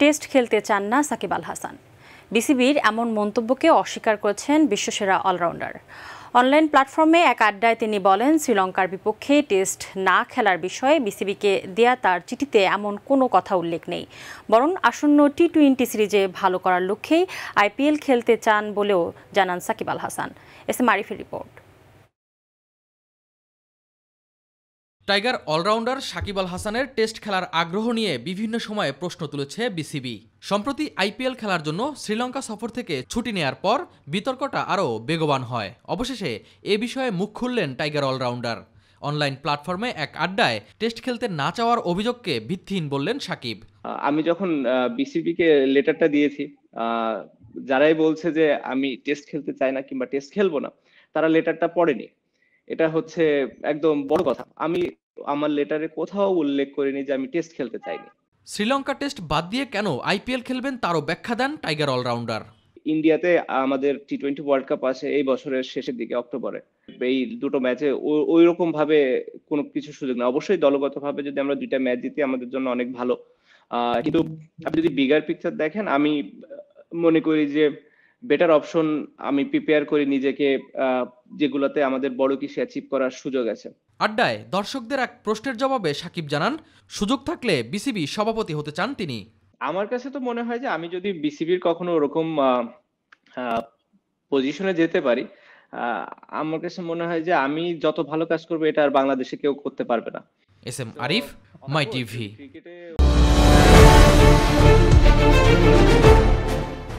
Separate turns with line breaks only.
test খেলতে চান না সাকিব আল হাসান বিসিবির এমন মন্তব্যকে অস্বীকার করেছেন বিশ্বসেরা অলরাউন্ডার অনলাইন প্ল্যাটফর্মে এক আড্ডায় তিনি বলেন শ্রীলঙ্কার বিপক্ষে টেস্ট না খেলার বিষয়ে বিসিবিকে দেয়া তার চিঠিতে এমন কোনো কথা উল্লেখ নেই বরং আসন্ন টি টোয়েন্টি সিরিজে ভালো করার লক্ষ্যেই আইপিএল খেলতে চান বলেও জানান সাকিব আল হাসান এস এম আরিফের report
tiger allrounder Shakib Al হাসানের টেস্ট খেলার আগ্রহ নিয়ে বিভিন্ন সময়ে প্রশ্ন তুলেছে বিসিবি সম্প্রতি আইপিএল খেলার জন্য শ্রীলঙ্কা সফর থেকে ছুটি নেয়ার পর বিতর্কটা আরও বেগবান হয় অবশেষে এ বিষয়ে মুখ খুললেন টাইগার অলরাউন্ডার অনলাইন প্ল্যাটফর্মে এক আড্ডায় টেস্ট খেলতে না চাওয়ার অভিযোগকে ভিত্তিহীন বললেন সাকিব
আমি যখন বিসিবিকে লেটারটা দিয়েছি যারাই বলছে যে আমি টেস্ট খেলতে চাই না কিংবা টেস্ট খেলবো না তারা লেটারটা পড়েনি এটা হচ্ছে একদম বড় কথা আমি আমার লেটারে কোথাও উল্লেখ করিনি যে আমি টেস্ট খেলতে চাইনি
শ্রীলঙ্কা টেস্ট বাদ দিয়ে কেন আইপিএল খেলবেন তারও ব্যাখ্যা দেন টাইগার অলরাউন্ডার
ইন্ডিয়াতে আমাদের টি টোয়েন্টি ওয়ার্ল্ড কাপ আসে এই বছরের শেষের দিকে অক্টোবরে এই দুটো ম্যাচে ওই রকম ভাবে কোনো কিছু সুযোগ না অবশ্যই দলগত ভাবে যদি আমরা দুইটা ম্যাচ জিতি আমাদের জন্য অনেক ভালো কিন্তু আপনি যদি বিগার পিকচার দেখেন আমি মনে করি যে বেটার অপশন আমি প্রিপেয়ার করি নিজেকে যেগুলোতে আমাদের বড় কিছু অ্যাচিভ করার সুযোগ আছে
আড্ডায় দর্শকদের এক প্রশ্নের জবাবে সাকিব জানান সুযোগ থাকলে বিসিবি সভাপতি হতে চান তিনি
আমার কাছে তো মনে হয় যে আমি যদি বিসিবির কখনো ওরকম পজিশনে যেতে পারি আমার কাছে মনে হয় যে আমি যত ভালো কাজ করবো এটা আর বাংলাদেশে কেউ করতে পারবে না
S M Arif my TV